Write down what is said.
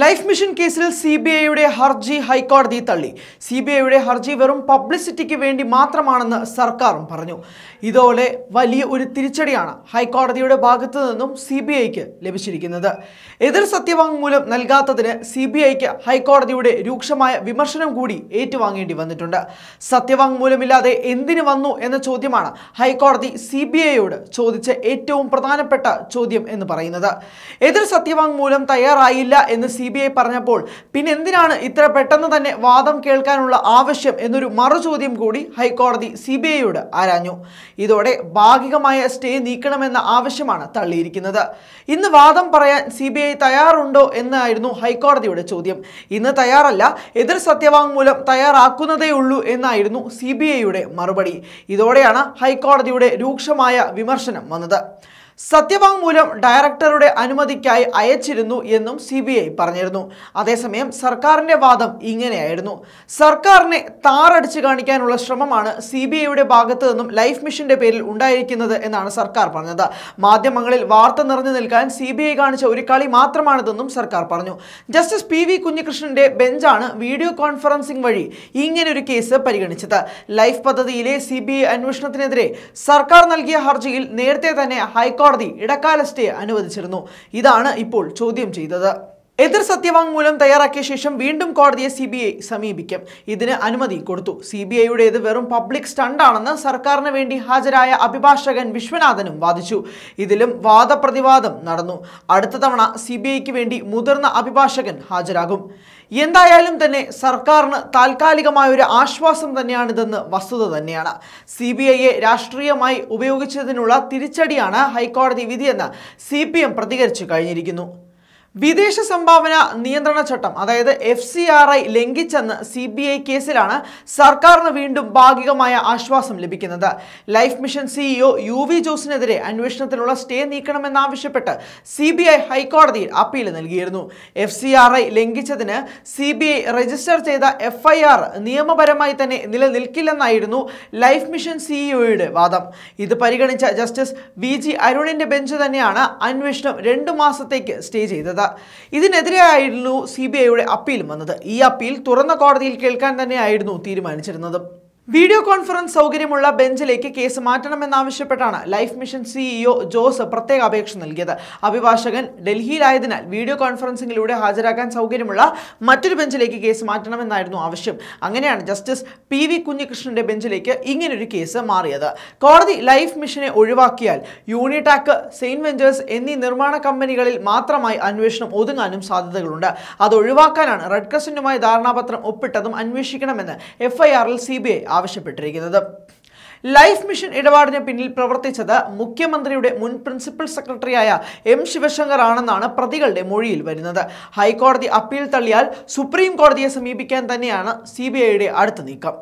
life mission കേസിൽ C B ഐയുടെ ഹർജി ഹൈക്കോടതി തള്ളി സി ബി ഐയുടെ ഹർജി വെറും പബ്ലിസിറ്റിക്ക് വേണ്ടി മാത്രമാണെന്ന് സർക്കാരും പറഞ്ഞു ഇതോടെ വലിയ ഒരു തിരിച്ചടിയാണ് ഹൈക്കോടതിയുടെ ഭാഗത്തു നിന്നും സി ബി ഐക്ക് ലഭിച്ചിരിക്കുന്നത് എതിർ സത്യവാങ്മൂലം നൽകാത്തതിന് സി ബി ഐക്ക് ഹൈക്കോടതിയുടെ രൂക്ഷമായ വിമർശനം കൂടി ഏറ്റുവാങ്ങേണ്ടി വന്നിട്ടുണ്ട് സത്യവാങ്മൂലമില്ലാതെ എന്തിന് വന്നു എന്ന ചോദ്യമാണ് ഹൈക്കോടതി സി ബി ഐയോട് ചോദിച്ച ഏറ്റവും പ്രധാനപ്പെട്ട ചോദ്യം എന്ന് പറയുന്നത് എതിർ സത്യവാങ്മൂലം തയ്യാറായില്ല എന്ന് സി ബി ഐ പറഞ്ഞപ്പോൾ പിന്നെ എന്തിനാണ് ഇത്ര പെട്ടെന്ന് തന്നെ വാദം കേൾക്കാനുള്ള ആവശ്യം എന്നൊരു മറുചോദ്യം കൂടി ഹൈക്കോടതി സി ബി ഐയോട് ആരാഞ്ഞു ഇതോടെ ഭാഗികമായ സ്റ്റേ നീക്കണമെന്ന ആവശ്യമാണ് തള്ളിയിരിക്കുന്നത് ഇന്ന് വാദം പറയാൻ സി ബി ഐ തയ്യാറുണ്ടോ എന്നായിരുന്നു ഹൈക്കോടതിയുടെ ചോദ്യം ഇന്ന് തയ്യാറല്ല എതിർ സത്യവാങ്മൂലം തയ്യാറാക്കുന്നതേ ഉള്ളൂ എന്നായിരുന്നു സി ബി ഐയുടെ മറുപടി ഇതോടെയാണ് ഹൈക്കോടതിയുടെ രൂക്ഷമായ വിമർശനം വന്നത് സത്യവാങ്മൂലം ഡയറക്ടറുടെ അനുമതിക്കായി അയച്ചിരുന്നു എന്നും സി ബി ഐ പറഞ്ഞിരുന്നു അതേസമയം സർക്കാരിന്റെ വാദം ഇങ്ങനെയായിരുന്നു സർക്കാരിനെ താറടിച്ചു കാണിക്കാനുള്ള ശ്രമമാണ് സി ബി ഐയുടെ ഭാഗത്തു നിന്നും ലൈഫ് മിഷന്റെ പേരിൽ ഉണ്ടായിരിക്കുന്നത് എന്നാണ് സർക്കാർ പറഞ്ഞത് മാധ്യമങ്ങളിൽ വാർത്ത നിറഞ്ഞു നിൽക്കാൻ സി ബി ഐ കാണിച്ച ഒരു കളി മാത്രമാണിതെന്നും സർക്കാർ പറഞ്ഞു ജസ്റ്റിസ് പി വി കുഞ്ഞികൃഷ്ണന്റെ ബെഞ്ചാണ് വീഡിയോ കോൺഫറൻസിംഗ് വഴി ഇങ്ങനൊരു കേസ് പരിഗണിച്ചത് ലൈഫ് പദ്ധതിയിലെ സി ബി ഐ അന്വേഷണത്തിനെതിരെ സർക്കാർ നൽകിയ ഹർജിയിൽ നേരത്തെ തന്നെ ഹൈക്കോടതി കോടതി ഇടക്കാല സ്റ്റേ അനുവദിച്ചിരുന്നു ഇതാണ് ഇപ്പോൾ ചോദ്യം ചെയ്തത് എതിർ സത്യവാങ്മൂലം തയ്യാറാക്കിയ ശേഷം വീണ്ടും കോടതിയെ സി സമീപിക്കും ഇതിന് അനുമതി കൊടുത്തു സി ബി ഐയുടേത് വെറും പബ്ലിക് സ്റ്റണ്ടാണെന്ന് സർക്കാരിന് വേണ്ടി ഹാജരായ അഭിഭാഷകൻ വിശ്വനാഥനും വാദിച്ചു ഇതിലും വാദപ്രതിവാദം നടന്നു അടുത്ത തവണ സി വേണ്ടി മുതിർന്ന അഭിഭാഷകൻ ഹാജരാകും എന്തായാലും തന്നെ സർക്കാരിന് താൽക്കാലികമായ ഒരു ആശ്വാസം തന്നെയാണിതെന്ന് വസ്തുത തന്നെയാണ് സി ബി ഐയെ രാഷ്ട്രീയമായി ഉപയോഗിച്ചതിനുള്ള തിരിച്ചടിയാണ് ഹൈക്കോടതി വിധിയെന്ന് സി പി എം പ്രതികരിച്ചു കഴിഞ്ഞിരിക്കുന്നു വിദേശ സംഭാവന നിയന്ത്രണ ചട്ടം അതായത് എഫ് സി ആർ ഐ ലംഘിച്ചെന്ന് സി ബി ഐ കേസിലാണ് സർക്കാരിന് വീണ്ടും ഭാഗികമായ ആശ്വാസം ലഭിക്കുന്നത് life mission CEO U V ജോസിനെതിരെ അന്വേഷണത്തിനുള്ള സ്റ്റേ നീക്കണമെന്നാവശ്യപ്പെട്ട് സി ബി ഐ ഹൈക്കോടതിയിൽ അപ്പീൽ നൽകിയിരുന്നു എഫ് സി ആർ ഐ ലംഘിച്ചതിന് സി ബി ഐ രജിസ്റ്റർ ചെയ്ത എഫ് ഐ ആർ നിയമപരമായി തന്നെ നിലനിൽക്കില്ലെന്നായിരുന്നു ലൈഫ് മിഷൻ സിഇഒയുടെ വാദം ഇത് പരിഗണിച്ച ജസ്റ്റിസ് വി ജി അരുണിന്റെ ബെഞ്ച് തന്നെയാണ് അന്വേഷണം രണ്ടു മാസത്തേക്ക് സ്റ്റേ ചെയ്തത് വന്നത് ഇതിനെതിരെയായിരുന്നു സി ബി ഐയുടെ അപ്പീൽ വന്നത് ഈ അപ്പീൽ തുറന്ന കോടതിയിൽ കേൾക്കാൻ തന്നെയായിരുന്നു തീരുമാനിച്ചിരുന്നത് വീഡിയോ കോൺഫറൻസ് സൗകര്യമുള്ള ബെഞ്ചിലേക്ക് കേസ് മാറ്റണമെന്നാവശ്യപ്പെട്ടാണ് ലൈഫ് മിഷൻ സിഇഒ ജോസ് പ്രത്യേക അപേക്ഷ നൽകിയത് അഭിഭാഷകൻ ഡൽഹിയിലായതിനാൽ വീഡിയോ കോൺഫറൻസിംഗിലൂടെ ഹാജരാക്കാൻ സൗകര്യമുള്ള മറ്റൊരു ബെഞ്ചിലേക്ക് കേസ് മാറ്റണമെന്നായിരുന്നു ആവശ്യം അങ്ങനെയാണ് ജസ്റ്റിസ് പി വി കുഞ്ഞികൃഷ്ണന്റെ ബെഞ്ചിലേക്ക് ഇങ്ങനൊരു കേസ് മാറിയത് കോടതി ലൈഫ് മിഷനെ ഒഴിവാക്കിയാൽ യൂണിടാക്ക് സെയിൻ വെഞ്ചേഴ്സ് എന്നീ നിർമ്മാണ കമ്പനികളിൽ മാത്രമായി അന്വേഷണം ഒതുങ്ങാനും സാധ്യതകളുണ്ട് അത് ഒഴിവാക്കാനാണ് റെഡ് ക്രസന്റുമായി ധാരണാപത്രം ഒപ്പിട്ടതും അന്വേഷിക്കണമെന്ന് എഫ്ഐആറിൽ സി ആവശ്യപ്പെട്ടിരിക്കുന്നത് ലൈഫ് മിഷൻ ഇടപാടിന് പിന്നിൽ പ്രവർത്തിച്ചത് മുഖ്യമന്ത്രിയുടെ മുൻ പ്രിൻസിപ്പൽ സെക്രട്ടറിയായ എം ശിവശങ്കർ ആണെന്നാണ് പ്രതികളുടെ മൊഴിയിൽ വരുന്നത് ഹൈക്കോടതി അപ്പീൽ തള്ളിയാൽ സുപ്രീം കോടതിയെ സമീപിക്കാൻ തന്നെയാണ് സി അടുത്ത നീക്കം